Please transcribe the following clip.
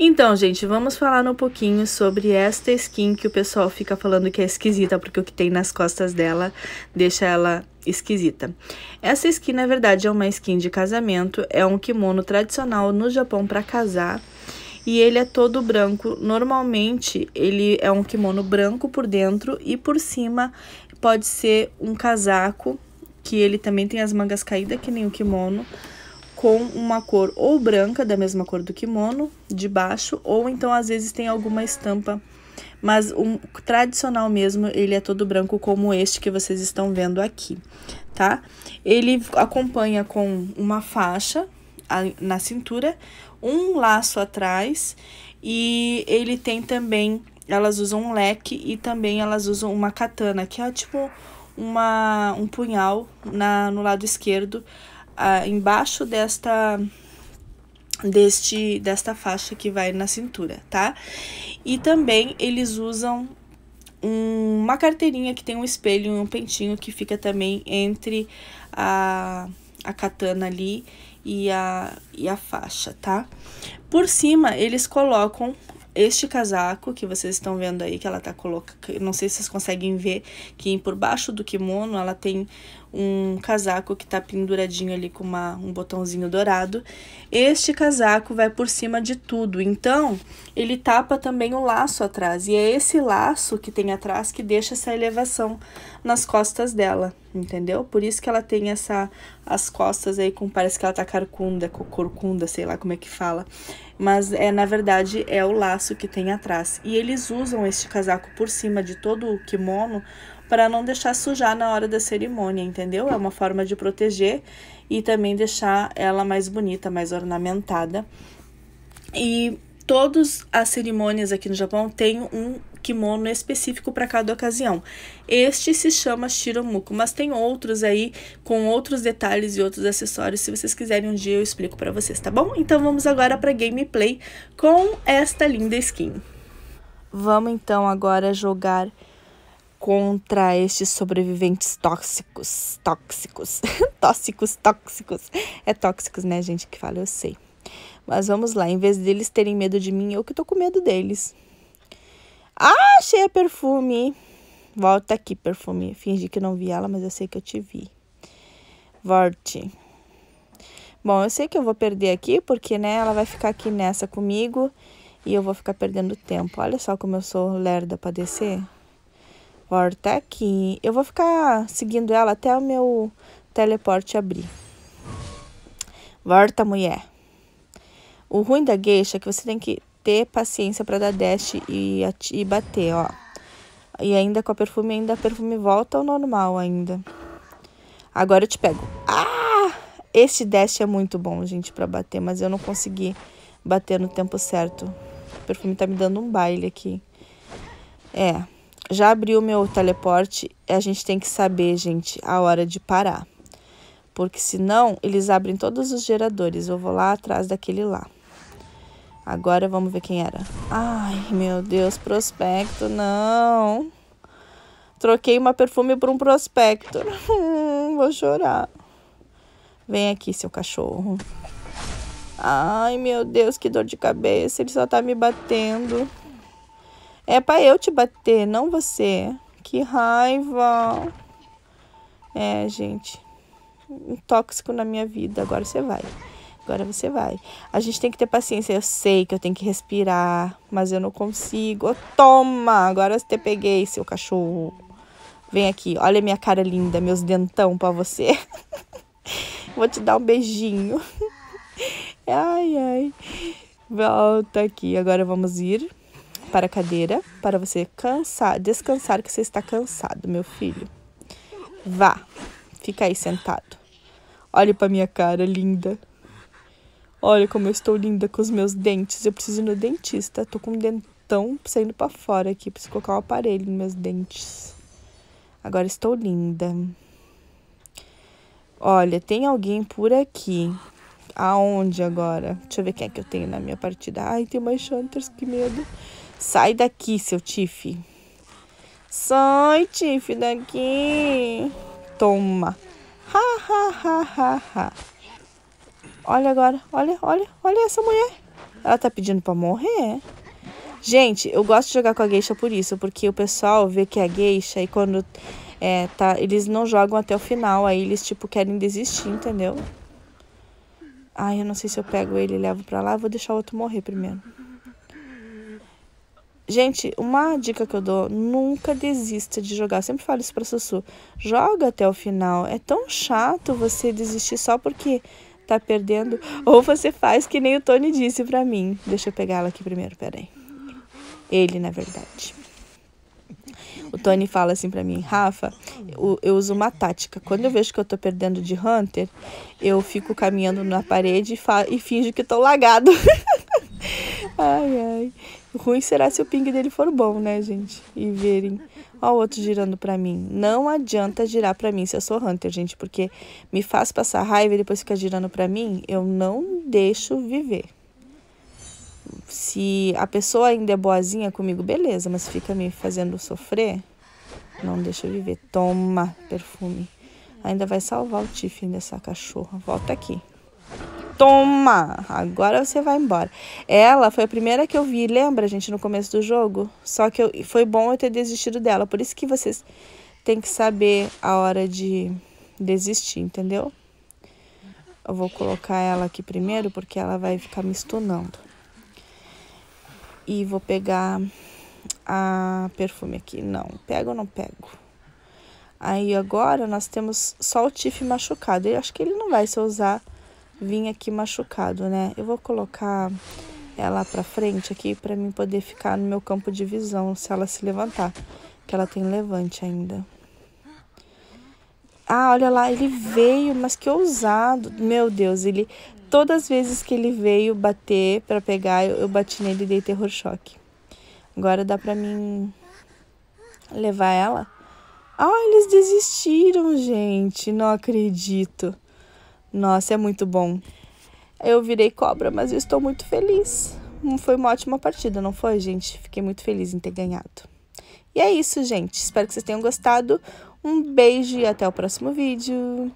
Então, gente, vamos falar um pouquinho sobre esta skin que o pessoal fica falando que é esquisita, porque o que tem nas costas dela deixa ela esquisita. Essa skin, na verdade, é uma skin de casamento, é um kimono tradicional no Japão para casar, e ele é todo branco. Normalmente, ele é um kimono branco por dentro e por cima pode ser um casaco, que ele também tem as mangas caídas, que nem o kimono, com uma cor ou branca, da mesma cor do kimono, de baixo, ou então às vezes tem alguma estampa, mas um tradicional mesmo, ele é todo branco como este que vocês estão vendo aqui, tá? Ele acompanha com uma faixa na cintura, um laço atrás e ele tem também, elas usam um leque e também elas usam uma katana, que é tipo uma, um punhal na, no lado esquerdo, ah, embaixo desta deste desta faixa que vai na cintura, tá? E também eles usam um, uma carteirinha que tem um espelho e um pentinho que fica também entre a, a katana ali e a, e a faixa, tá? Por cima, eles colocam este casaco que vocês estão vendo aí, que ela tá colocando, não sei se vocês conseguem ver, que por baixo do kimono ela tem um casaco que tá penduradinho ali com uma, um botãozinho dourado. Este casaco vai por cima de tudo, então ele tapa também o laço atrás. E é esse laço que tem atrás que deixa essa elevação nas costas dela, entendeu? Por isso que ela tem essa as costas aí com parece que ela tá carcunda, corcunda, sei lá como é que fala. Mas é na verdade é o laço que tem atrás. E eles usam este casaco por cima de todo o kimono para não deixar sujar na hora da cerimônia, entendeu? É uma forma de proteger e também deixar ela mais bonita, mais ornamentada. E todas as cerimônias aqui no Japão têm um kimono específico para cada ocasião. Este se chama Shiromuku, mas tem outros aí com outros detalhes e outros acessórios. Se vocês quiserem um dia eu explico para vocês, tá bom? Então vamos agora para gameplay com esta linda skin. Vamos então agora jogar contra estes sobreviventes tóxicos, tóxicos, tóxicos, tóxicos. É tóxicos, né, gente, que fala, eu sei. Mas vamos lá, em vez deles terem medo de mim, eu que tô com medo deles. Ah, achei a perfume. Volta aqui, perfume. Fingi que não vi ela, mas eu sei que eu te vi. Volte. Bom, eu sei que eu vou perder aqui, porque, né, ela vai ficar aqui nessa comigo e eu vou ficar perdendo tempo. Olha só como eu sou lerda pra descer aqui, Eu vou ficar seguindo ela até o meu teleporte abrir. Volta, mulher. O ruim da gueixa é que você tem que ter paciência para dar dash e, e bater, ó. E ainda com a perfume, ainda a perfume volta ao normal ainda. Agora eu te pego. Ah! Este dash é muito bom, gente, para bater, mas eu não consegui bater no tempo certo. O perfume tá me dando um baile aqui. É já abriu meu teleporte, a gente tem que saber, gente, a hora de parar. Porque senão, eles abrem todos os geradores. Eu vou lá atrás daquele lá. Agora vamos ver quem era. Ai, meu Deus, prospecto, não. Troquei uma perfume por um prospecto. Hum, vou chorar. Vem aqui, seu cachorro. Ai, meu Deus, que dor de cabeça. Ele só tá me batendo. É para eu te bater, não você. Que raiva. É, gente. Um tóxico na minha vida. Agora você vai. Agora você vai. A gente tem que ter paciência. Eu sei que eu tenho que respirar, mas eu não consigo. Toma! Agora eu te peguei, seu cachorro. Vem aqui. Olha minha cara linda, meus dentão para você. Vou te dar um beijinho. Ai, ai. Volta aqui. Agora vamos ir para a cadeira para você cansar, descansar que você está cansado, meu filho. Vá, fica aí sentado. Olhe para minha cara linda. Olha como eu estou linda com os meus dentes. Eu preciso ir no dentista. Tô com um dentão saindo para fora aqui. Preciso colocar um aparelho nos meus dentes. Agora estou linda. Olha, tem alguém por aqui. Aonde agora? Deixa eu ver quem é que eu tenho na minha partida. Ai, tem mais Shunters, que medo. Sai daqui, seu Tiff. Sai, Tiff, daqui. Toma. Ha, ha, ha, ha, ha. Olha agora, olha, olha, olha essa mulher. Ela tá pedindo pra morrer. Gente, eu gosto de jogar com a geisha por isso, porque o pessoal vê que é a geisha e quando é, tá, eles não jogam até o final, aí eles tipo querem desistir, entendeu? Ai, eu não sei se eu pego ele e levo pra lá, vou deixar o outro morrer primeiro. Gente, uma dica que eu dou, nunca desista de jogar. Eu sempre falo isso pra Sussu. Joga até o final. É tão chato você desistir só porque tá perdendo. Ou você faz que nem o Tony disse pra mim. Deixa eu pegar ela aqui primeiro, peraí. Ele, na verdade. O Tony fala assim pra mim, Rafa, eu, eu, uso uma tática. Quando eu vejo que eu tô perdendo de Hunter, eu fico caminhando na parede e, e finjo que tô lagado. ai, ai. Ruim será se o ping dele for bom, né, gente? E verem. Ó, o outro girando pra mim. Não adianta girar pra mim se eu sou Hunter, gente, porque me faz passar raiva e depois fica girando pra mim. Eu não deixo viver. Se a pessoa ainda é boazinha comigo, beleza, mas fica me fazendo sofrer, não deixa viver. Toma perfume. Ainda vai salvar o Tiffin dessa cachorra. Volta aqui. Toma! Agora você vai embora. Ela foi a primeira que eu vi, lembra, gente, no começo do jogo? Só que eu, foi bom eu ter desistido dela. Por isso que vocês têm que saber a hora de desistir, entendeu? Eu vou colocar ela aqui primeiro, porque ela vai ficar me stunando. E vou pegar a perfume aqui. Não, pego ou não pego? Aí agora nós temos só o Tiff machucado. Eu acho que ele não vai se usar vim aqui machucado, né? Eu vou colocar ela para frente aqui para mim poder ficar no meu campo de visão se ela se levantar, que ela tem levante ainda. Ah, olha lá, ele veio, mas que ousado. Meu Deus, ele todas as vezes que ele veio bater para pegar, eu, eu, bati nele e dei terror choque. Agora dá para mim levar ela. Ah, eles desistiram, gente. Não acredito. Nossa, é muito bom. Eu virei cobra, mas eu estou muito feliz. Hum, foi uma ótima partida, não foi, gente? Fiquei muito feliz em ter ganhado. E é isso, gente. Espero que vocês tenham gostado. Um beijo e até o próximo vídeo.